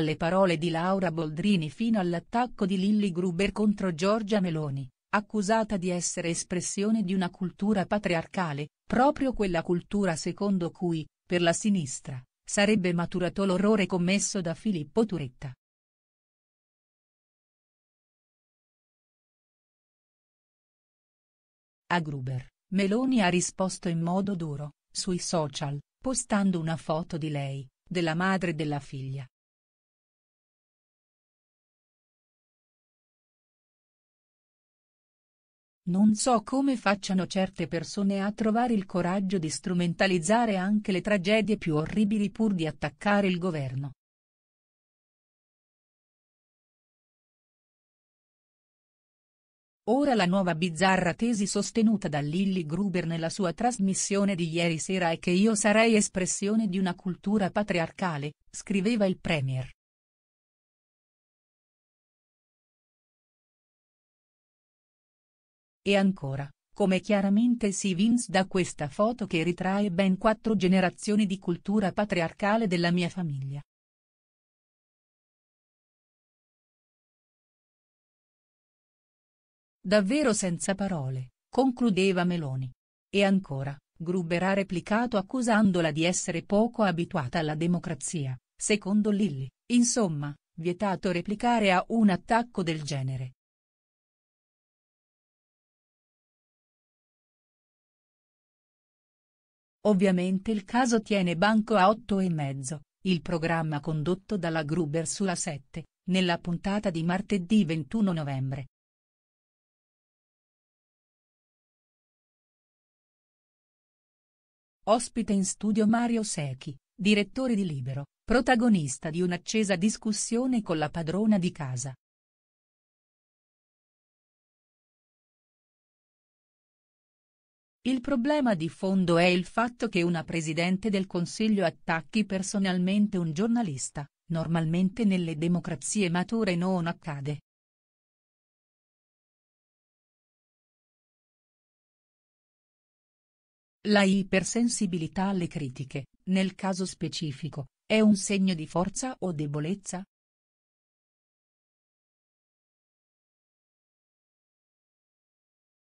dalle parole di Laura Boldrini fino all'attacco di Lilli Gruber contro Giorgia Meloni, accusata di essere espressione di una cultura patriarcale, proprio quella cultura secondo cui, per la sinistra, sarebbe maturato l'orrore commesso da Filippo Turetta. A Gruber, Meloni ha risposto in modo duro, sui social, postando una foto di lei, della madre e della figlia, Non so come facciano certe persone a trovare il coraggio di strumentalizzare anche le tragedie più orribili pur di attaccare il governo. Ora la nuova bizzarra tesi sostenuta da Lilly Gruber nella sua trasmissione di ieri sera è che io sarei espressione di una cultura patriarcale, scriveva il premier. E ancora, come chiaramente si vince da questa foto che ritrae ben quattro generazioni di cultura patriarcale della mia famiglia. Davvero senza parole, concludeva Meloni. E ancora, Gruber ha replicato accusandola di essere poco abituata alla democrazia, secondo Lilli, insomma, vietato replicare a un attacco del genere. Ovviamente il caso tiene banco a 8 e mezzo, il programma condotto dalla Gruber sulla 7, nella puntata di martedì 21 novembre. Ospite in studio Mario Secchi, direttore di Libero, protagonista di un'accesa discussione con la padrona di casa, Il problema di fondo è il fatto che una Presidente del Consiglio attacchi personalmente un giornalista, normalmente nelle democrazie mature non accade. La ipersensibilità alle critiche, nel caso specifico, è un segno di forza o debolezza?